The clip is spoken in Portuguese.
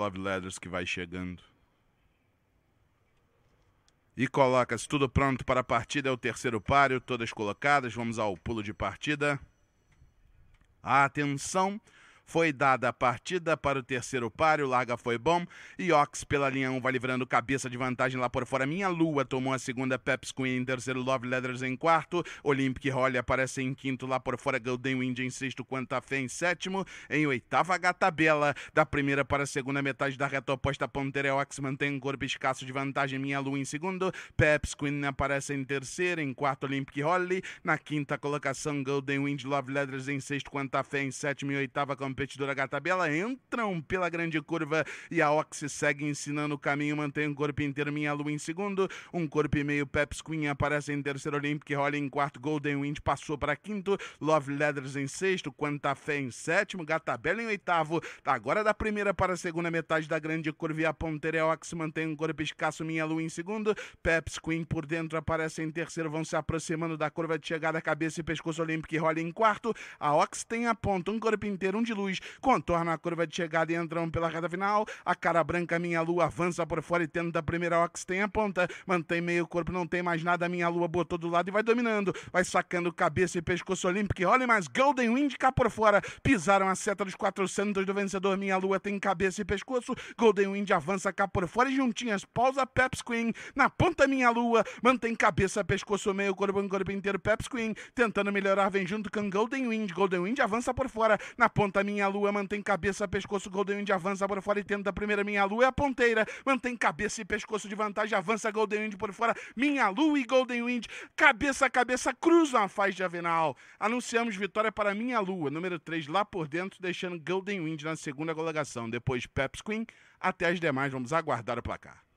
Love Letters que vai chegando. E coloca-se tudo pronto para a partida. É o terceiro páreo, todas colocadas. Vamos ao pulo de partida. Atenção. Foi dada a partida para o terceiro o larga foi bom. E Ox pela linha 1 vai livrando cabeça de vantagem lá por fora. Minha Lua tomou a segunda, Peps Queen em terceiro, Love Letters em quarto. Olympic Holly aparece em quinto lá por fora, Golden Wind em sexto, Quanta Fé em sétimo. Em oitava, Gatabela. Da primeira para a segunda metade da reta oposta, Pantera Ox mantém um corpo escasso de vantagem. Minha Lua em segundo, Peps Queen aparece em terceiro, em quarto, Olympic Holly. Na quinta colocação, Golden Wind, Love Letters em sexto, Quanta Fé em sétimo e oitava, Campeão competidora Gatabela entram pela grande curva e a Oxy segue ensinando o caminho, mantém o corpo inteiro, Minha Lua em segundo, um corpo e meio, Peps Queen aparece em terceiro, Olympic Holly em quarto, Golden Wind passou para quinto, Love Letters em sexto, Quanta Fé em sétimo, Gatabela em oitavo, tá agora da primeira para a segunda metade da grande curva e a ponteira é Oxy mantém um corpo escasso, Minha Lua em segundo, Peps Queen por dentro aparece em terceiro, vão se aproximando da curva de chegada, cabeça e pescoço, Olympic Holly em quarto, a Ox tem a ponta, um corpo inteiro, um de luz contorna a curva de chegada e entram pela reta final. A cara branca, minha lua, avança por fora e tenta a primeira ox, tem a ponta, mantém meio corpo, não tem mais nada. Minha lua botou do lado e vai dominando, vai sacando cabeça e pescoço olímpico. olha mais Golden Wind cá por fora, pisaram a seta dos 400 do vencedor. Minha lua tem cabeça e pescoço. Golden Wind avança cá por fora e juntinhas, pausa Peps Queen na ponta. Minha lua mantém cabeça, pescoço, meio corpo, corpo inteiro. Peps Queen tentando melhorar, vem junto com Golden Wind. Golden Wind avança por fora na ponta. Minha minha lua, mantém cabeça, pescoço, Golden Wind avança por fora e tenta. Primeira minha lua é a ponteira, mantém cabeça e pescoço de vantagem, avança Golden Wind por fora. Minha lua e Golden Wind, cabeça a cabeça, cruzam a faixa de Avenal. Anunciamos vitória para minha lua, número 3, lá por dentro, deixando Golden Wind na segunda colocação. Depois Peps Queen, até as demais, vamos aguardar o placar.